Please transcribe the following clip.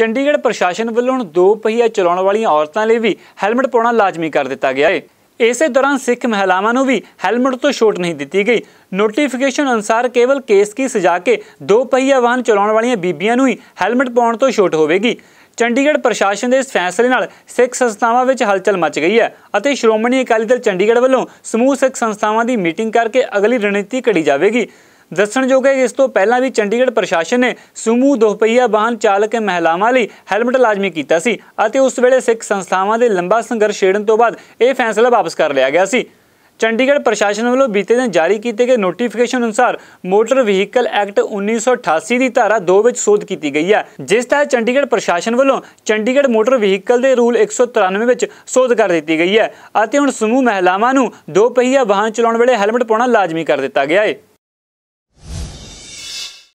ਚੰਡੀਗੜ੍ਹ ਪ੍ਰਸ਼ਾਸਨ ਵੱਲੋਂ ਦੋ ਪਹੀਆ ਚਲਾਉਣ ਵਾਲੀਆਂ ਔਰਤਾਂ ਲਈ ਵੀ ਹੈਲਮਟ ਪਾਉਣਾ ਲਾਜ਼ਮੀ ਕਰ ਦਿੱਤਾ ਗਿਆ ਹੈ ਇਸੇ ਦੌਰਾਨ ਸਿੱਖ ਮਹਿਲਾਵਾਂ ਨੂੰ ਵੀ ਹੈਲਮਟ ਤੋਂ ਛੋਟ ਨਹੀਂ ਦਿੱਤੀ ਗਈ ਨੋਟੀਫਿਕੇਸ਼ਨ ਅਨੁਸਾਰ ਕੇਵਲ ਕੇਸ ਕੀ ਸਜਾ ਕੇ ਦੋ ਪਹੀਆ ਵਾਹਨ ਚਲਾਉਣ ਵਾਲੀਆਂ ਬੀਬੀਆਂ ਨੂੰ ਹੀ ਹੈਲਮਟ ਪਾਉਣ ਤੋਂ ਛੋਟ ਹੋਵੇਗੀ ਚੰਡੀਗੜ੍ਹ ਪ੍ਰਸ਼ਾਸਨ ਦੇ ਇਸ ਫੈਸਲੇ ਨਾਲ ਸਿੱਖ ਸੰਸਥਾਵਾਂ ਵਿੱਚ ਹਲਚਲ ਮਚ ਗਈ ਹੈ ਅਤੇ ਸ਼੍ਰੋਮਣੀ ਅਕਾਲੀ ਦਲ ਚੰਡੀਗੜ੍ਹ ਵੱਲੋਂ ਸਮੂਹ ਸਿੱਖ ਸੰਸਥਾਵਾਂ ਦੀ ਮੀਟਿੰਗ ਕਰਕੇ ਅਗਲੀ ਰਣਨੀਤੀ ਘੜੀ ਜਾਵੇਗੀ ਦੱਸਣਯੋਗ ਹੈ ਕਿ ਇਸ ਤੋਂ ਪਹਿਲਾਂ ਵੀ ਚੰਡੀਗੜ੍ਹ ਪ੍ਰਸ਼ਾਸਨ ਨੇ ਸਮੂਹ ਦੋਪਹੀਆ ਵਾਹਨ ਚਾਲਕ ਮਹਿਲਾਵਾਂ ਲਈ ਹੈਲਮਟ ਲਾਜ਼ਮੀ ਕੀਤਾ ਸੀ ਅਤੇ ਉਸ ਵੇਲੇ ਸਿੱਖ ਸੰਸਥਾਵਾਂ ਦੇ ਲੰਬਾ ਸੰਘਰਸ਼ ਛੇੜਨ ਤੋਂ ਬਾਅਦ ਇਹ ਫੈਸਲਾ ਵਾਪਸ ਕਰ ਲਿਆ ਗਿਆ ਸੀ ਚੰਡੀਗੜ੍ਹ ਪ੍ਰਸ਼ਾਸਨ ਵੱਲੋਂ ਬੀਤੇ ਦਿਨ ਜਾਰੀ ਕੀਤੇ ਗਏ ਨੋਟੀਫਿਕੇਸ਼ਨ ਅਨੁਸਾਰ ਮੋਟਰ ਵਹੀਕਲ ਐਕਟ 1988 ਦੀ ਧਾਰਾ 2 ਵਿੱਚ ਸੋਧ ਕੀਤੀ ਗਈ ਹੈ ਜਿਸ ਤਹਿਤ ਚੰਡੀਗੜ੍ਹ ਪ੍ਰਸ਼ਾਸਨ ਵੱਲੋਂ ਚੰਡੀਗੜ੍ਹ ਮੋਟਰ ਵਹੀਕਲ ਦੇ ਰੂਲ 193 ਵਿੱਚ ਸੋਧ ਕਰ ਦਿੱਤੀ ਗਈ ਹੈ ਅਤੇ ਹੁਣ ਸਮੂਹ ਮਹਿਲਾਵਾਂ ਨੂੰ ਦੋ ਪਹੀਆ ਵਾਹਨ ਚਲਾਉਣ ਵੇਲੇ ਹੈਲਮਟ ਪਾਉਣਾ ਲਾਜ਼ਮੀ ਕਰ ਦਿੱਤਾ ਗਿਆ ਹੈ